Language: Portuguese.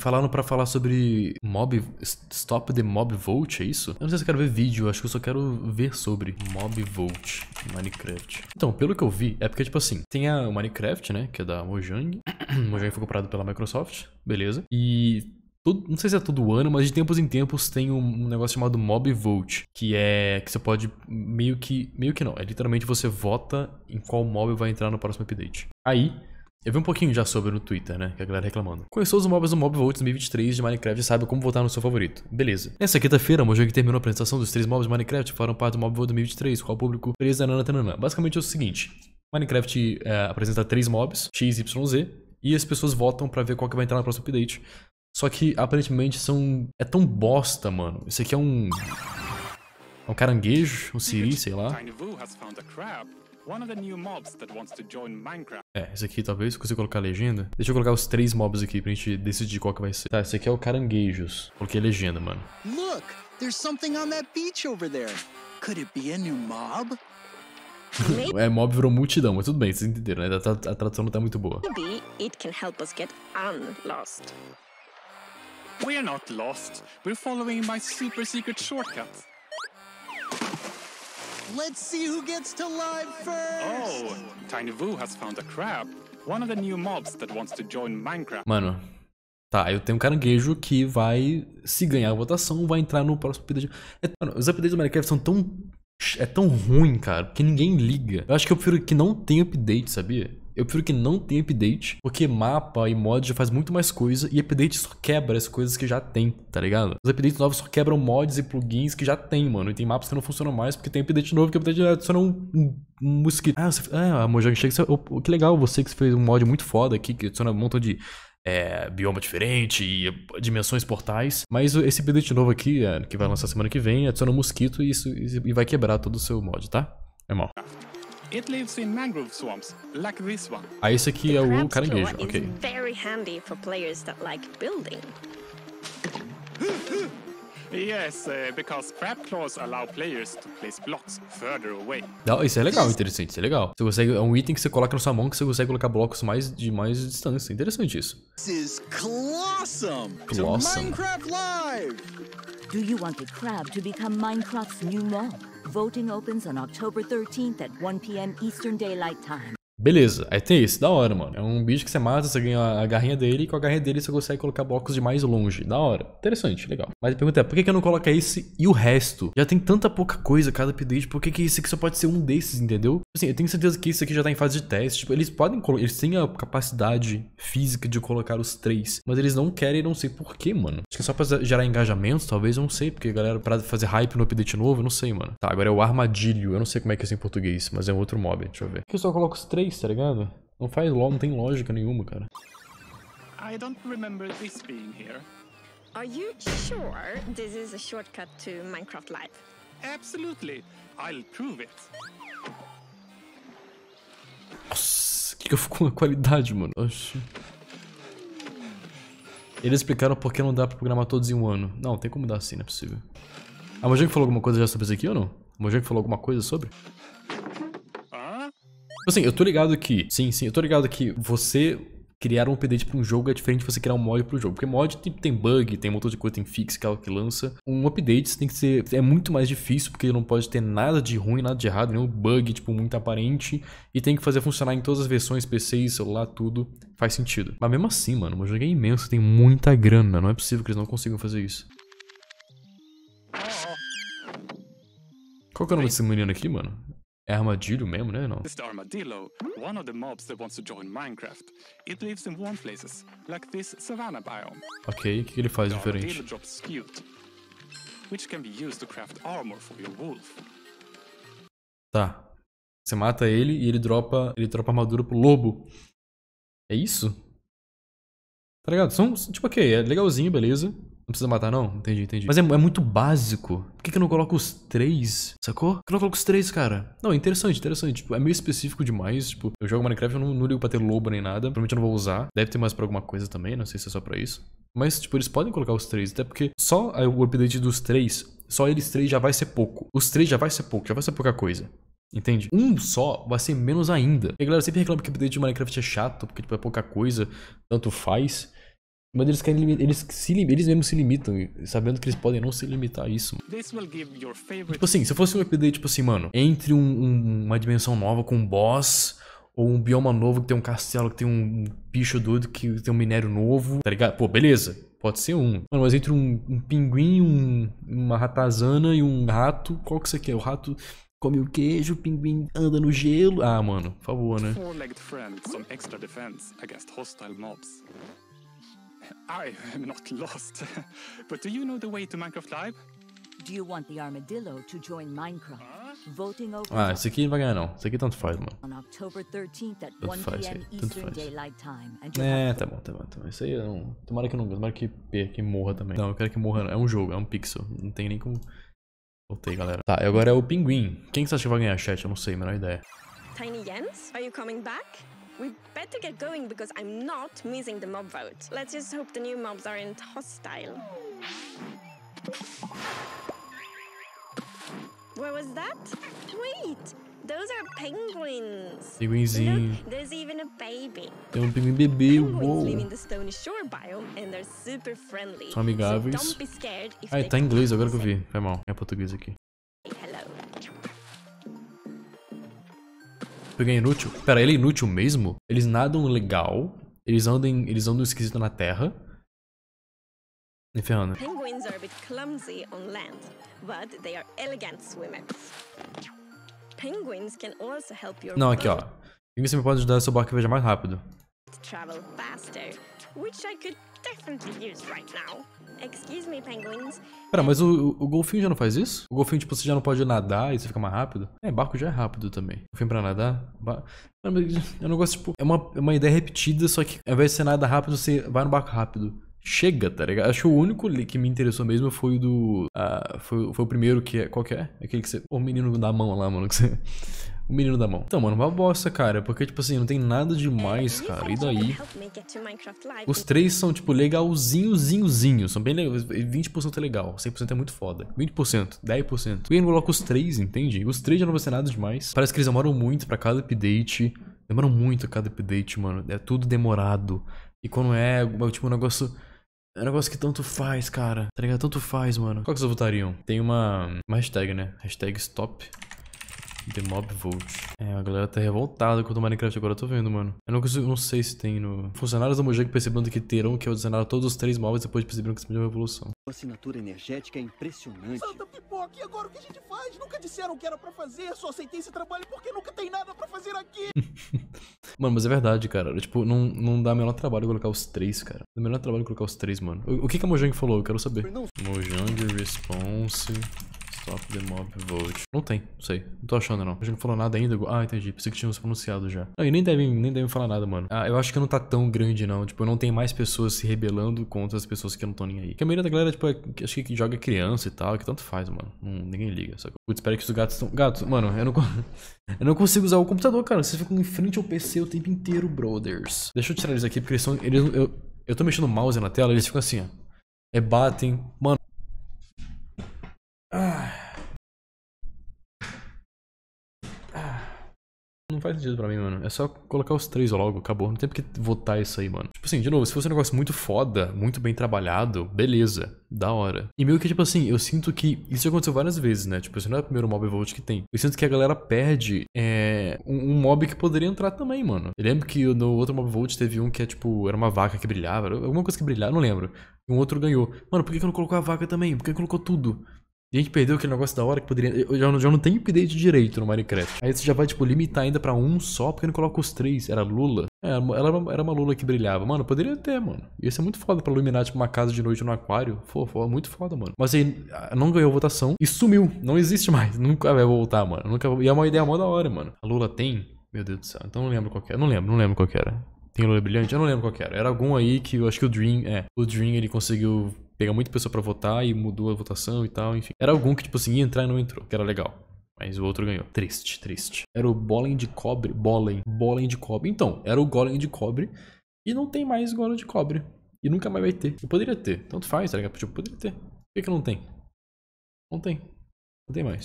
Falaram para falar sobre mob... Stop the mob vote, é isso? Eu não sei se eu quero ver vídeo, acho que eu só quero ver sobre mob vote Minecraft. Então, pelo que eu vi, é porque, tipo assim, tem a Minecraft, né, que é da Mojang. Mojang foi comprado pela Microsoft, beleza. E Todo, não sei se é todo ano, mas de tempos em tempos tem um negócio chamado Mob Vote, que é que você pode meio que, meio que não, é literalmente você vota em qual mob vai entrar no próximo update. Aí, eu vi um pouquinho já sobre no Twitter, né? Que a galera reclamando. Conheceu os mobs do Mob Vote 2023 de Minecraft e sabe como votar no seu favorito. Beleza. Nessa quinta-feira, o jogo terminou a apresentação dos três mobs de Minecraft foram parte do Mob Vote 2023, qual o público fez tanana, tanana. Basicamente é o seguinte. Minecraft é, apresenta três mobs, X, Y, Z, e as pessoas votam pra ver qual que vai entrar na próxima update. Só que, aparentemente, são... É tão bosta, mano. Isso aqui é um... É um caranguejo, um siri, sei lá. É, esse aqui talvez eu consiga colocar a legenda. Deixa eu colocar os três mobs aqui pra gente decidir qual que vai ser. Tá, esse aqui é o Caranguejos. Coloquei legenda, mano. Look, there's something on that beach over there. Could it be a new mob? é, mob virou multidão, mas tudo bem, vocês entenderam, né? A, tá, a, tá, a tradução não tá muito boa. Maybe it can help us get unlost. not lost. We're following my super secret shortcut. Let's see who gets to live first! Oh, Tiny Vu has found a crab. One of the new mobs that wants to join Minecraft. Mano, Tá, eu tenho um caranguejo que vai, se ganhar a votação, vai entrar no próximo update. É, mano, os updates do Minecraft são tão. É tão ruim, cara, porque ninguém liga. Eu acho que eu prefiro que não tenha update, sabia? Eu prefiro que não tenha update, porque mapa e mod já faz muito mais coisa e update só quebra as coisas que já tem, tá ligado? Os updates novos só quebram mods e plugins que já tem, mano. E tem mapas que não funcionam mais porque tem update novo que update adiciona um, um, um mosquito. Ah, você, ah, Mojang, chega que, você, que legal você que fez um mod muito foda aqui que adiciona um montão de é, bioma diferente e dimensões portais. Mas esse update novo aqui, é, que vai lançar semana que vem, adiciona um mosquito e, isso, e vai quebrar todo o seu mod, tá? É mal. It lives in mangrove swamps, like this one. Ah, esse aqui é o caranguejo, ok. Very handy for players that like building. yes, uh, because crab claws allow players to place blocks further away. Não, isso é legal, interessante, isso é legal. Você consegue, é um item que você coloca na sua mão que você consegue colocar blocos mais de mais distância. Interessante isso. This is awesome. Colossum. Minecraft Live. Do you want the crab to become Minecraft's new mom? Voting opens on October 13th at 1 p.m. Eastern Daylight Time. Beleza, aí tem esse, da hora, mano. É um bicho que você mata, você ganha a garrinha dele, e com a garrinha dele você consegue colocar blocos de mais longe. Da hora. Interessante, legal. Mas a pergunta é, por que, que eu não coloco esse e o resto? Já tem tanta pouca coisa cada update, por que, que esse aqui só pode ser um desses, entendeu? Assim, eu tenho certeza que isso aqui já tá em fase de teste. Tipo, eles podem colocar, eles têm a capacidade física de colocar os três, mas eles não querem, não sei por que mano. Acho que é só pra gerar engajamento, talvez, eu não sei, porque galera, pra fazer hype no update novo, eu não sei, mano. Tá, agora é o armadilho, eu não sei como é que é isso em português, mas é um outro mob, deixa eu ver. Por que eu só coloco os três? faz, tá ligado? Não faz LOL, não tem lógica nenhuma, cara. I don't remember this being here. Are you sure this is a shortcut to Minecraft Live? Absolutely. I'll prove it. Nossa, que que eu fico com a qualidade, mano? Oxi. Eles explicaram por que não dá pra programar todos em um ano. Não, tem como dar assim, não é possível. A Mojang falou alguma coisa já sobre isso aqui ou não? A Mojang falou alguma coisa sobre? Tipo assim, eu tô ligado que. Sim, sim, eu tô ligado que você criar um update para um jogo é diferente de você criar um mod para o jogo. Porque mod tem, tem, bug, tem um de coisa, tem fix que é que lança. Um update tem que ser é muito mais difícil porque não pode ter nada de ruim, nada de errado, nenhum bug tipo muito aparente e tem que fazer funcionar em todas as versões, PC, celular, tudo. Faz sentido. Mas mesmo assim, mano, o jogo é imenso, tem muita grana, não é possível que eles não consigam fazer isso. Qual que é o nome desse menino aqui, mano? É armadilho mesmo, né? Não. armadillo, one of the mobs that wants to join Minecraft. It lives in warm places, like this savanna biome. Ok, o que ele faz diferente? Armadillo drops skewed, which can be used to craft armor for your wolf. Tá. Você mata ele e ele dropa, ele dropa armadura pro lobo. É isso? Tá ligado? São, tipo, ok, é legalzinho, beleza. Não precisa matar, não? Entendi, entendi. Mas é, é muito básico. Por que, que eu não coloco os três? Sacou? Por que eu não coloco os três, cara? Não, interessante, interessante. Tipo, é meio específico demais. Tipo, eu jogo Minecraft, eu não, não ligo pra ter lobo nem nada. Provavelmente eu não vou usar. Deve ter mais pra alguma coisa também, não sei se é só pra isso. Mas, tipo, eles podem colocar os três, até porque só o update dos três, só eles três já vai ser pouco. Os três já vai ser pouco, já vai ser pouca coisa. Entende? Um só vai ser menos ainda. E a galera sempre reclama que o update de Minecraft é chato, porque tipo, é pouca coisa, tanto faz. Mas eles querem eles, se, eles mesmo se limitam, sabendo que eles podem não se limitar a isso. Tipo assim, se fosse um update, tipo assim, mano, entre um, um, uma dimensão nova com um boss, ou um bioma novo que tem um castelo, que tem um bicho doido, que tem um minério novo, tá ligado? Pô, beleza, pode ser um. Mano, mas entre um, um pinguim, um, uma ratazana e um rato, qual que você quer? O rato come o queijo, o pinguim anda no gelo. Ah, mano, por favor, né? I am not lost. but do you know the way to Minecraft Live? Do you want the armadillo to join Minecraft? Voting over ah, esse aqui não é vai ganhar não. Esse aqui tanto faz, mano. Tanto faz, aí. tanto faz. É, tá bom, tá bom, tá bom. Isso aí não. É tomara que não tomara que perca, que morra também. Não, eu quero que morra. Não. É um jogo, é um pixel. Não tem nem como. Voltei, galera. Tá, e agora é o pinguim. Quem que você acha que vai ganhar, chat? Eu não sei, menor ideia. Tiny Jens, are you coming back? We better get going because I'm not missing the mob vote. Let's just hope the new mobs aren't hostile. What was that? Wait, those are penguins. Penguinzinho. Look, there's even a baby. Tem um baby. uou. live in the stony shore biome and they're super friendly. São amigáveis. So don't be scared if ah, tá em inglês agora que eu vi. Foi mal. É português aqui. pegar inútil. Pera, ele é inútil mesmo? Eles nadam legal. Eles andam, eles andam esquisito na terra. inferno Penguins are a bit clumsy on land, but they are elegant swimmers. Penguins can also help your Não, aqui ó. Penguins me pode ajudar a seu barco a viajar mais rápido. Travel faster, which I could Pera, mas o, o, golfinho já não faz isso? O golfinho, tipo, você já não pode nadar e você fica mais rápido? É, barco já é rápido também. Golfinho pra nadar? Bar... Eu não gosto, tipo, é uma, é uma ideia repetida, só que ao invés de você nada rápido, você vai no barco rápido chega, tá ligado? Acho que o único que me interessou mesmo foi o do. Uh, foi, foi o primeiro que é. Qual que é? Aquele que você. O menino da mão lá, mano. Que você, o menino da mão. Então, mano, uma bosta, cara, porque, tipo assim, não tem nada demais, cara, e daí? Os três são, tipo, legalzinhozinhozinho. são bem legais, 20% é legal, 100% é muito foda, 20%, 10%. E aí coloca os três, entende? Os três já não vai ser nada demais, parece que eles demoram muito pra cada update, demoram muito a cada update, mano, é tudo demorado, e quando é, é, tipo, um negócio... É um negócio que tanto faz, cara. Tá ligado? Tanto faz, mano. Qual que vocês votariam? Tem uma, uma hashtag, né? Hashtag stop The Mob Vote. É, a galera tá revoltada com o Minecraft agora, eu tô vendo, mano. Eu não, consigo, não sei se tem no... Funcionários da Mojang percebendo que terão que adicionar é todos os três mobs depois de perceberam que explodiu uma revolução. Assinatura energética é impressionante. Santa pipoca, e agora o que a gente faz? Nunca disseram que era pra fazer, só aceitei esse trabalho porque nunca tem nada pra fazer aqui. mano, mas é verdade, cara. Tipo, não, não dá melhor trabalho colocar os três, cara. Dá menor trabalho colocar os três, mano. O, o que, que a Mojang falou? Eu quero saber. Mojang Response... Stop the mob vote. Não tem, não sei. Não tô achando, não. A gente não falou nada ainda. Ah, entendi. Pensei que tínhamos pronunciado já. Não, e nem devem, nem devem falar nada, mano. Ah, eu acho que não tá tão grande, não. Tipo, não tem mais pessoas se rebelando contra as pessoas que não estão nem aí. Que a maioria da galera, tipo, é, acho que joga criança e tal, que tanto faz, mano. ninguém liga, sabe? Putz, espera que os gatos estão... Gatos, mano, eu não... eu não consigo usar o computador, cara. Vocês ficam em frente ao PC o tempo inteiro, brothers. Deixa eu tirar eles aqui, porque eles são... Eles, eu, eu tô mexendo o mouse na tela, eles ficam assim, ó. É batem. Mano... Ah... Não faz sentido pra mim, mano. É só colocar os três logo, acabou. Não tem porque votar isso aí, mano. Tipo assim, de novo, se fosse um negócio muito foda, muito bem trabalhado, beleza, da hora. E meio que, tipo assim, eu sinto que isso aconteceu várias vezes, né? Tipo, assim, não é o primeiro mob vote que tem. Eu sinto que a galera perde é, um, um, mob que poderia entrar também, mano. Eu lembro que no outro mob vote teve um que é, tipo, era uma vaca que brilhava, alguma coisa que brilhava, não lembro. E um outro ganhou. Mano, por que, que não colocou a vaca também? Por que, que colocou tudo? E a gente perdeu aquele negócio da hora que poderia... Eu já, não, já não tenho update direito no Minecraft. Aí você já vai, tipo, limitar ainda pra um só, porque não coloca os três. Era Lula. É, ela era uma Lula que brilhava. Mano, poderia ter, mano. Ia ser muito foda pra iluminar, tipo, uma casa de noite no aquário. Fofo, muito foda, mano. Mas aí, ah, não ganhou votação e sumiu. Não existe mais. Nunca vai voltar, mano. Nunca... E é uma ideia mó da hora, mano. A Lula tem... Meu Deus do céu. Então não lembro qual era. Não lembro, não lembro qual era. Tem Lula Brilhante? Eu não lembro qual era. Era algum aí que eu acho que o Dream... É, o Dream ele conseguiu pegar muita pessoa para votar e mudou a votação e tal, enfim. Era algum que, tipo assim, ia entrar e não entrou, que era legal. Mas o outro ganhou. Triste, triste. Era o Golem de cobre. Bolem. Bolem de cobre. Então, era o Golem de cobre. E não tem mais Golem de cobre. E nunca mais vai ter. Eu poderia ter. Tanto faz, tá ligado? Tipo, poderia ter. Por que, que não tem? Não tem. Não tem mais.